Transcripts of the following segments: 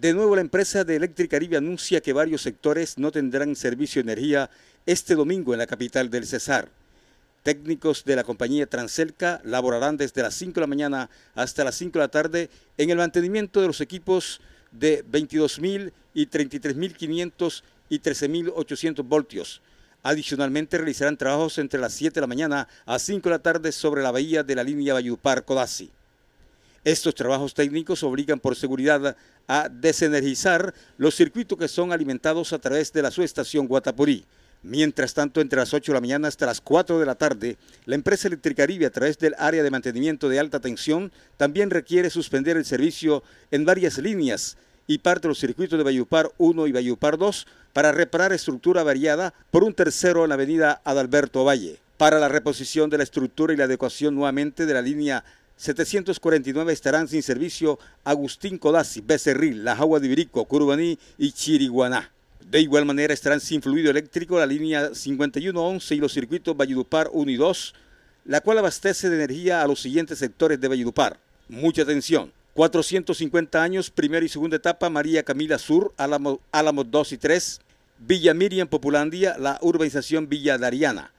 De nuevo, la empresa de Caribe anuncia que varios sectores no tendrán servicio de energía este domingo en la capital del Cesar. Técnicos de la compañía Transelca laborarán desde las 5 de la mañana hasta las 5 de la tarde en el mantenimiento de los equipos de 22.000 y 33.500 y 13.800 voltios. Adicionalmente realizarán trabajos entre las 7 de la mañana a 5 de la tarde sobre la bahía de la línea Bayupar-Codazzi. Estos trabajos técnicos obligan por seguridad a desenergizar los circuitos que son alimentados a través de la subestación Guatapurí. Mientras tanto, entre las 8 de la mañana hasta las 4 de la tarde, la empresa Electricaribe, a través del área de mantenimiento de alta tensión, también requiere suspender el servicio en varias líneas y parte de los circuitos de Bayupar 1 y Bayupar 2 para reparar estructura variada por un tercero en la avenida Adalberto Valle. Para la reposición de la estructura y la adecuación nuevamente de la línea 749 estarán sin servicio Agustín Codazzi, Becerril, La Jagua de Virico, Curubaní y Chiriguaná. De igual manera estarán sin fluido eléctrico la línea 5111 y los circuitos Valledupar 1 y 2, la cual abastece de energía a los siguientes sectores de Valledupar. Mucha atención. 450 años, primera y segunda etapa, María Camila Sur, Álamo 2 y 3, Villa Miriam Populandia, la urbanización Villa Dariana.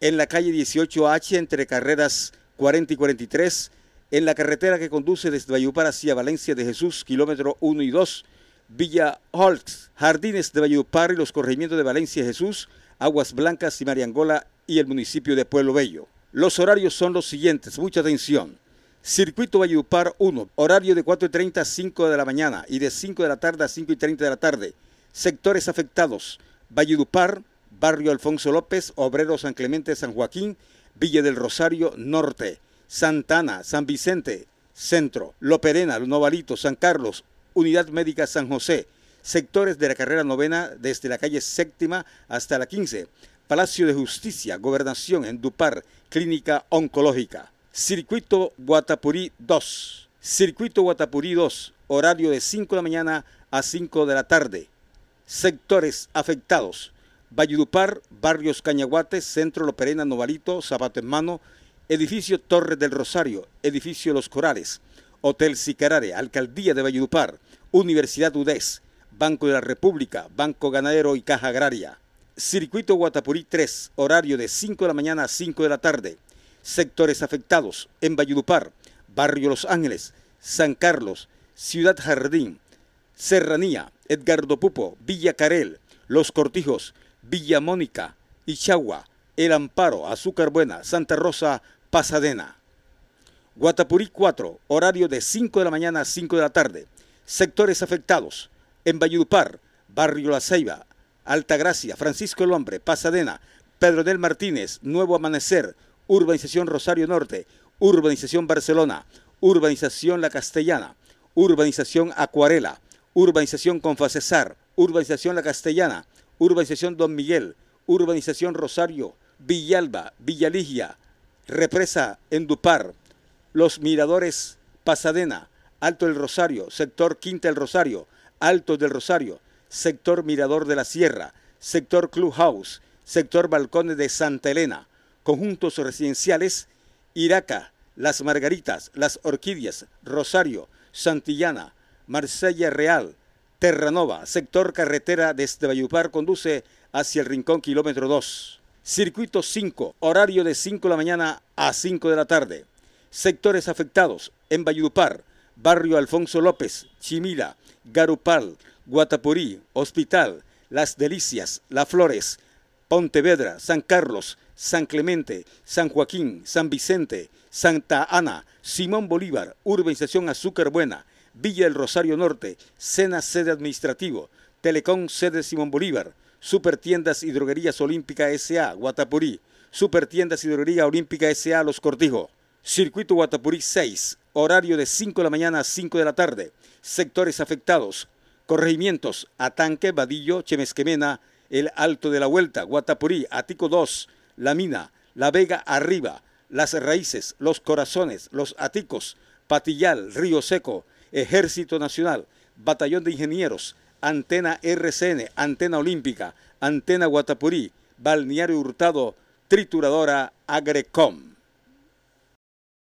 En la calle 18H, entre carreras 40 y 43 en la carretera que conduce desde Valledupar hacia Valencia de Jesús, kilómetro 1 y 2, Villa Holtz, Jardines de Valledupar y los corregimientos de Valencia de Jesús, Aguas Blancas y Mariangola y el municipio de Pueblo Bello. Los horarios son los siguientes, mucha atención. Circuito Valledupar 1, horario de 4.30 a 5 de la mañana y de 5 de la tarde a 5 y 30 de la tarde. Sectores afectados, Valledupar, Barrio Alfonso López, Obrero San Clemente, San Joaquín, Villa del Rosario Norte, Santana, San Vicente, Centro, Loperena, Novalito, San Carlos, Unidad Médica San José, sectores de la carrera novena desde la calle séptima hasta la 15, Palacio de Justicia, Gobernación, en Dupar, Clínica Oncológica, Circuito Guatapurí 2, Circuito Guatapurí 2, horario de 5 de la mañana a 5 de la tarde, sectores afectados, Valledupar, Barrios Cañaguates, Centro Perena Novalito, Zapato en Mano, Edificio Torre del Rosario, Edificio Los Corales, Hotel Sicarare, Alcaldía de Valledupar, Universidad UDES, Banco de la República, Banco Ganadero y Caja Agraria. Circuito Guatapurí 3, horario de 5 de la mañana a 5 de la tarde. Sectores afectados en Valledupar, Barrio Los Ángeles, San Carlos, Ciudad Jardín, Serranía, Edgardo Pupo, Villa Carel, Los Cortijos, Villa Mónica, Ichagua, El Amparo, Azúcar Buena, Santa Rosa, Pasadena. Guatapurí 4, horario de 5 de la mañana a 5 de la tarde. Sectores afectados, en Valledupar, Barrio La Ceiba, Altagracia, Francisco el Hombre, Pasadena, Pedro del Martínez, Nuevo Amanecer, Urbanización Rosario Norte, Urbanización Barcelona, Urbanización La Castellana, Urbanización Acuarela, Urbanización Confacesar, Urbanización La Castellana, Urbanización Don Miguel, Urbanización Rosario, Villalba, Villaligia, Represa Endupar, Los Miradores Pasadena, Alto del Rosario, Sector Quinta del Rosario, Alto del Rosario, Sector Mirador de la Sierra, Sector Clubhouse, Sector Balcones de Santa Elena, Conjuntos Residenciales, Iraca, Las Margaritas, Las Orquídeas, Rosario, Santillana, Marsella Real, Terranova, sector carretera desde Vallupar conduce hacia el rincón kilómetro 2. Circuito 5, horario de 5 de la mañana a 5 de la tarde. Sectores afectados en Vallupar: Barrio Alfonso López, Chimila, Garupal, Guatapurí, Hospital, Las Delicias, La Flores, Pontevedra, San Carlos, San Clemente, San Joaquín, San Vicente, Santa Ana, Simón Bolívar, Urbanización Azúcar Buena, Villa El Rosario Norte, Sena Sede Administrativo, Telecom Sede Simón Bolívar, Supertiendas y Droguerías Olímpica S.A. Guatapurí, Supertiendas y Droguería Olímpica S.A. Los Cortijos, Circuito Guatapurí 6, horario de 5 de la mañana a 5 de la tarde, sectores afectados, corregimientos, Atanque, Vadillo, Chemesquemena, El Alto de la Vuelta, Guatapurí, Atico 2, La Mina, La Vega Arriba, Las Raíces, Los Corazones, Los Aticos, Patillal, Río Seco, Ejército Nacional, Batallón de Ingenieros, Antena RCN, Antena Olímpica, Antena Guatapurí, Balneario Hurtado, Trituradora Agrecom.